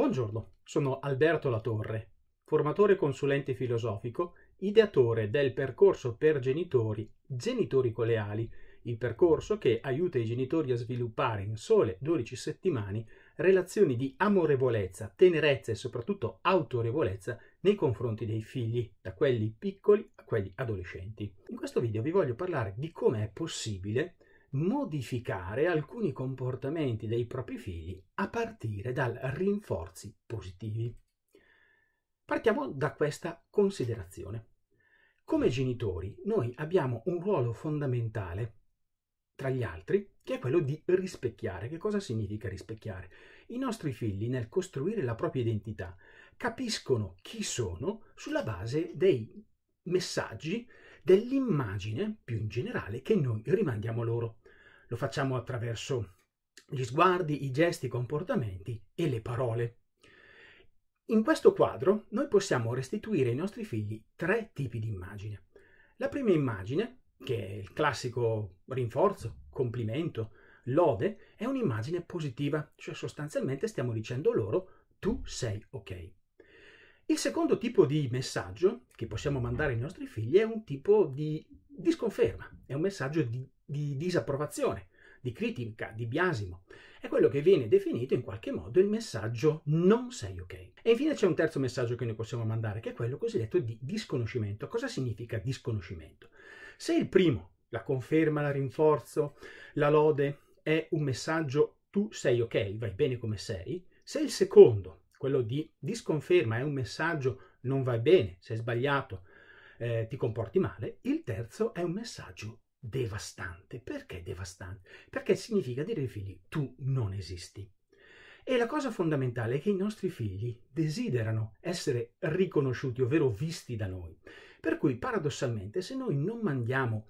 Buongiorno, sono Alberto Latorre, formatore consulente filosofico, ideatore del percorso per genitori Genitori Coleali, il percorso che aiuta i genitori a sviluppare in sole 12 settimane relazioni di amorevolezza, tenerezza e soprattutto autorevolezza nei confronti dei figli, da quelli piccoli a quelli adolescenti. In questo video vi voglio parlare di come è possibile modificare alcuni comportamenti dei propri figli a partire dal rinforzi positivi. Partiamo da questa considerazione. Come genitori noi abbiamo un ruolo fondamentale tra gli altri, che è quello di rispecchiare. Che cosa significa rispecchiare? I nostri figli nel costruire la propria identità capiscono chi sono sulla base dei messaggi, dell'immagine più in generale che noi rimandiamo loro. Lo facciamo attraverso gli sguardi, i gesti, i comportamenti e le parole. In questo quadro noi possiamo restituire ai nostri figli tre tipi di immagine. La prima immagine, che è il classico rinforzo, complimento, lode, è un'immagine positiva, cioè sostanzialmente stiamo dicendo loro tu sei ok. Il secondo tipo di messaggio che possiamo mandare ai nostri figli è un tipo di, disconferma, è un messaggio di di disapprovazione, di critica, di biasimo. È quello che viene definito in qualche modo il messaggio non sei ok. E infine c'è un terzo messaggio che noi possiamo mandare, che è quello cosiddetto di disconoscimento. Cosa significa disconoscimento? Se il primo, la conferma, la rinforzo, la lode, è un messaggio tu sei ok, vai bene come sei, se il secondo, quello di disconferma, è un messaggio non vai bene, sei sbagliato, eh, ti comporti male, il terzo è un messaggio devastante. Perché devastante? Perché significa dire ai figli tu non esisti. E la cosa fondamentale è che i nostri figli desiderano essere riconosciuti, ovvero visti da noi. Per cui paradossalmente se noi non mandiamo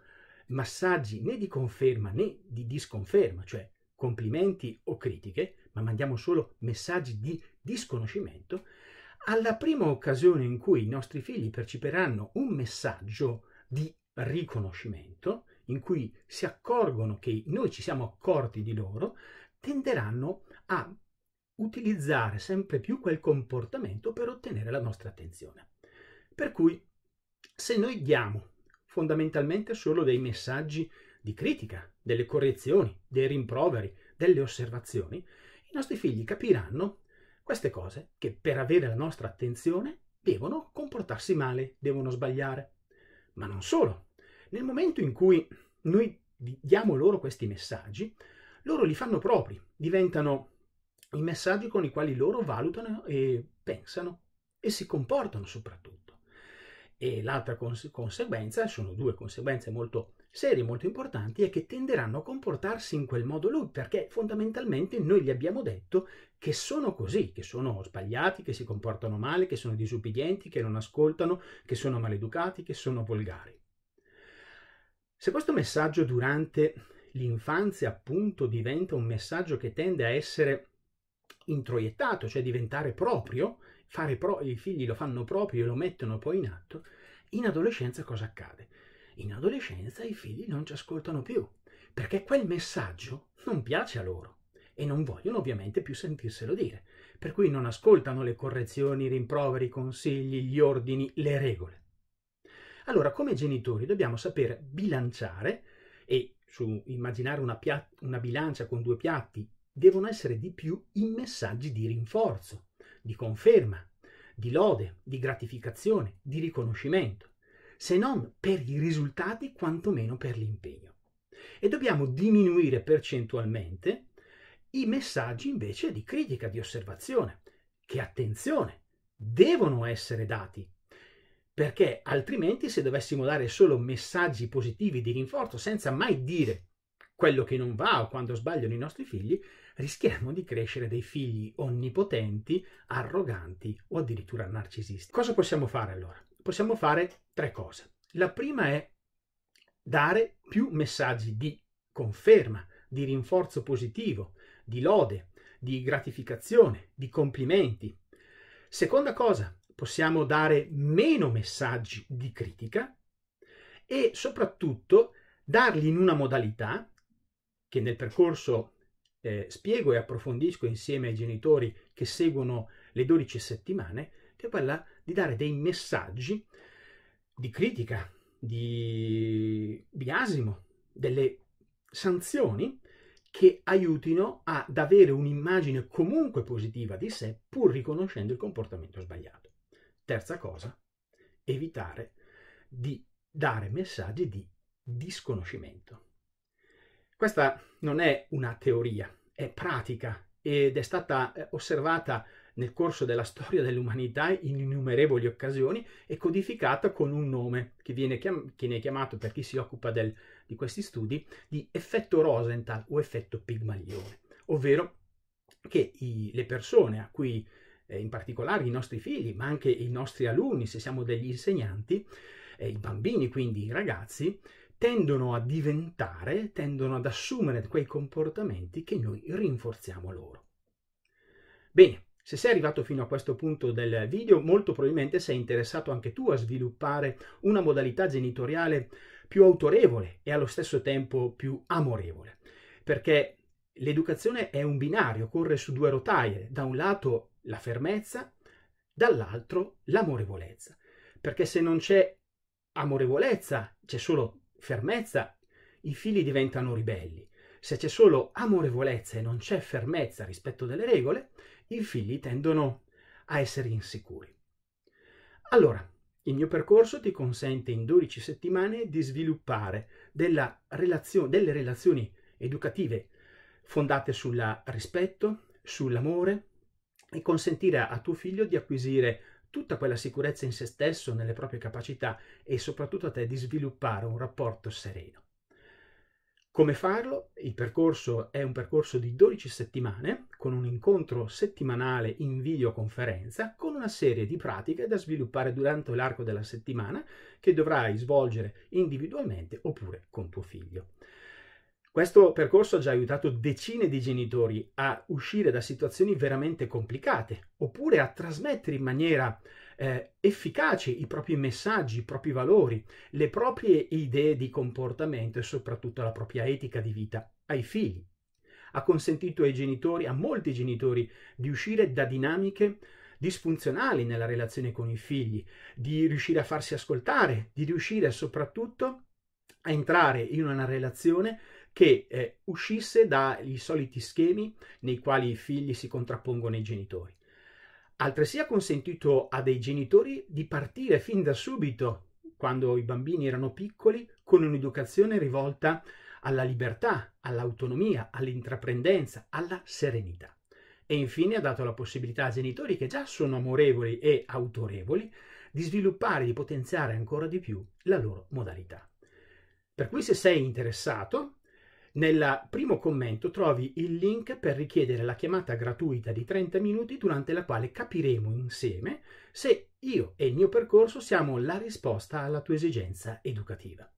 massaggi né di conferma né di disconferma, cioè complimenti o critiche, ma mandiamo solo messaggi di disconoscimento, alla prima occasione in cui i nostri figli percepiranno un messaggio di riconoscimento, in cui si accorgono che noi ci siamo accorti di loro, tenderanno a utilizzare sempre più quel comportamento per ottenere la nostra attenzione. Per cui se noi diamo fondamentalmente solo dei messaggi di critica, delle correzioni, dei rimproveri, delle osservazioni, i nostri figli capiranno queste cose che per avere la nostra attenzione devono comportarsi male, devono sbagliare. Ma non solo, nel momento in cui noi diamo loro questi messaggi, loro li fanno propri, diventano i messaggi con i quali loro valutano e pensano e si comportano soprattutto. E l'altra cons- conseguenza, sono due conseguenze molto serie, molto importanti, è che tenderanno a comportarsi in quel modo lì, perché fondamentalmente noi gli abbiamo detto che sono così, che sono sbagliati, che si comportano male, che sono disubbidienti, che non ascoltano, che sono maleducati, che sono volgari. Se questo messaggio durante l'infanzia appunto diventa un messaggio che tende a essere introiettato, cioè diventare proprio, pro- i figli lo fanno proprio e lo mettono poi in atto, in adolescenza cosa accade? In adolescenza i figli non ci ascoltano più, perché quel messaggio non piace a loro e non vogliono ovviamente più sentirselo dire, per cui non ascoltano le correzioni, i rimproveri, i consigli, gli ordini, le regole. Allora, come genitori dobbiamo saper bilanciare e su immaginare una, una bilancia con due piatti devono essere di più i messaggi di rinforzo, di conferma, di lode, di gratificazione, di riconoscimento, se non per i risultati quantomeno per l'impegno. E dobbiamo diminuire percentualmente i messaggi invece di critica, di osservazione, che attenzione, devono essere dati perché altrimenti se dovessimo dare solo messaggi positivi di rinforzo senza mai dire quello che non va o quando sbagliano i nostri figli, rischiamo di crescere dei figli onnipotenti, arroganti o addirittura narcisisti. Cosa possiamo fare allora? Possiamo fare tre cose. La prima è dare più messaggi di conferma, di rinforzo positivo, di lode, di gratificazione, di complimenti. Seconda cosa, possiamo dare meno messaggi di critica e soprattutto darli in una modalità che nel percorso eh, spiego e approfondisco insieme ai genitori che seguono le 12 settimane, che è quella di dare dei messaggi di critica, di biasimo, delle sanzioni che aiutino ad avere un'immagine comunque positiva di sé pur riconoscendo il comportamento sbagliato. Terza cosa, evitare di dare messaggi di disconoscimento. Questa non è una teoria, è pratica ed è stata eh, osservata nel corso della storia dell'umanità in innumerevoli occasioni e codificata con un nome che viene, chiam- che viene chiamato, per chi si occupa del, di questi studi, di effetto Rosenthal o effetto Pigmalione, ovvero che i, le persone a cui eh, in particolare i nostri figli, ma anche i nostri alunni, se siamo degli insegnanti, eh, i bambini, quindi i ragazzi, tendono a diventare, tendono ad assumere quei comportamenti che noi rinforziamo loro. Bene, se sei arrivato fino a questo punto del video, molto probabilmente sei interessato anche tu a sviluppare una modalità genitoriale più autorevole e allo stesso tempo più amorevole, perché l'educazione è un binario, corre su due rotaie. Da un lato la fermezza, dall'altro l'amorevolezza. Perché se non c'è amorevolezza, c'è solo fermezza, i figli diventano ribelli. Se c'è solo amorevolezza e non c'è fermezza rispetto delle regole, i figli tendono a essere insicuri. Allora, il mio percorso ti consente in 12 settimane di sviluppare relazio delle relazioni educative fondate sul rispetto, sull'amore, e consentirà a tuo figlio di acquisire tutta quella sicurezza in se stesso, nelle proprie capacità e soprattutto a te di sviluppare un rapporto sereno. Come farlo? Il percorso è un percorso di 12 settimane con un incontro settimanale in videoconferenza con una serie di pratiche da sviluppare durante l'arco della settimana che dovrai svolgere individualmente oppure con tuo figlio. Questo percorso ha già aiutato decine di genitori a uscire da situazioni veramente complicate, oppure a trasmettere in maniera eh, efficace i propri messaggi, i propri valori, le proprie idee di comportamento e soprattutto la propria etica di vita ai figli. Ha consentito ai genitori, a molti genitori, di uscire da dinamiche disfunzionali nella relazione con i figli, di riuscire a farsi ascoltare, di riuscire soprattutto a entrare in una relazione che eh, uscisse dai soliti schemi nei quali i figli si contrappongono ai genitori. Altresì ha consentito a dei genitori di partire fin da subito, quando i bambini erano piccoli, con un'educazione rivolta alla libertà, all'autonomia, all'intraprendenza, alla serenità. E infine ha dato la possibilità a genitori che già sono amorevoli e autorevoli di sviluppare e di potenziare ancora di più la loro modalità. Per cui se sei interessato nel primo commento trovi il link per richiedere la chiamata gratuita di 30 minuti durante la quale capiremo insieme se io e il mio percorso siamo la risposta alla tua esigenza educativa.